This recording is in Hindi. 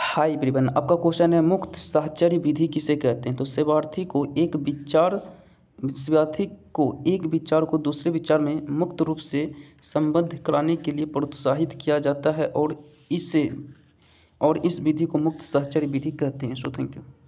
हाय प्रिवन आपका क्वेश्चन है मुक्त साहचर्य विधि किसे कहते हैं तो सेवार्थी को एक विचार सेवार्थी को एक विचार को दूसरे विचार में मुक्त रूप से संबद्ध कराने के लिए प्रोत्साहित किया जाता है और इसे और इस विधि को मुक्त साहचर्य विधि कहते हैं सो थैंक यू